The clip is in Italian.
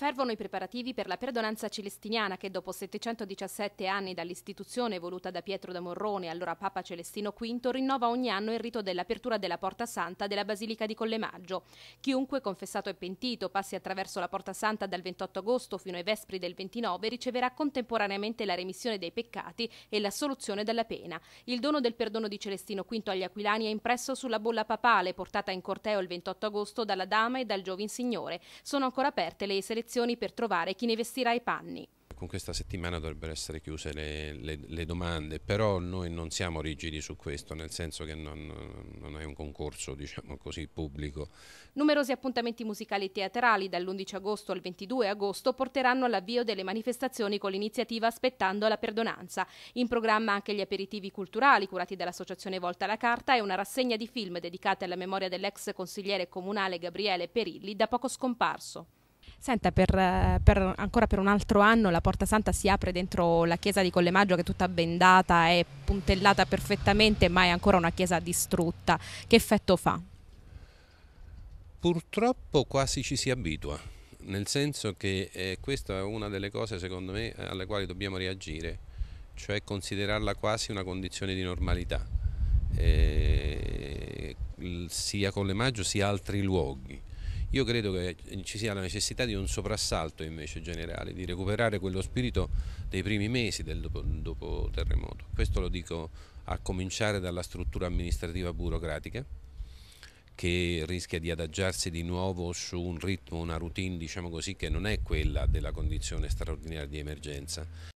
Fervono i preparativi per la perdonanza celestiniana che dopo 717 anni dall'istituzione voluta da Pietro da Morrone, allora Papa Celestino V, rinnova ogni anno il rito dell'apertura della Porta Santa della Basilica di Collemaggio. Chiunque, confessato e pentito, passi attraverso la Porta Santa dal 28 agosto fino ai vespri del 29 riceverà contemporaneamente la remissione dei peccati e l'assoluzione della pena. Il dono del perdono di Celestino V agli aquilani è impresso sulla bolla papale portata in corteo il 28 agosto dalla dama e dal giovin signore. Sono ancora aperte le selezioni selezioni per trovare chi ne vestirà i panni con questa settimana dovrebbero essere chiuse le, le, le, domande, però noi non siamo rigidi su questo, nel senso che non, non è un concorso diciamo così, pubblico. Numerosi appuntamenti musicali e teatrali dall'11 agosto al 22 agosto porteranno all'avvio delle manifestazioni con l'iniziativa Aspettando la perdonanza. In programma anche gli aperitivi culturali curati dall'associazione Volta alla Carta e una rassegna di film dedicata alla memoria dell'ex consigliere comunale Gabriele Perilli da poco scomparso. Senta, per, eh, per, ancora per un altro anno la Porta Santa si apre dentro la chiesa di Collemaggio che è tutta bendata e puntellata perfettamente, ma è ancora una chiesa distrutta. Che effetto fa? Purtroppo quasi ci si abitua, nel senso che eh, questa è una delle cose secondo me alle quali dobbiamo reagire, cioè considerarla quasi una condizione di normalità, eh, sia Collemaggio sia altri luoghi io credo che ci sia la necessità di un soprassalto invece generale, di recuperare quello spirito dei primi mesi del dopo, dopo terremoto. Questo lo dico a cominciare dalla struttura amministrativa burocratica che rischia di adagiarsi di nuovo su un ritmo, una routine diciamo così, che non è quella della condizione straordinaria di emergenza.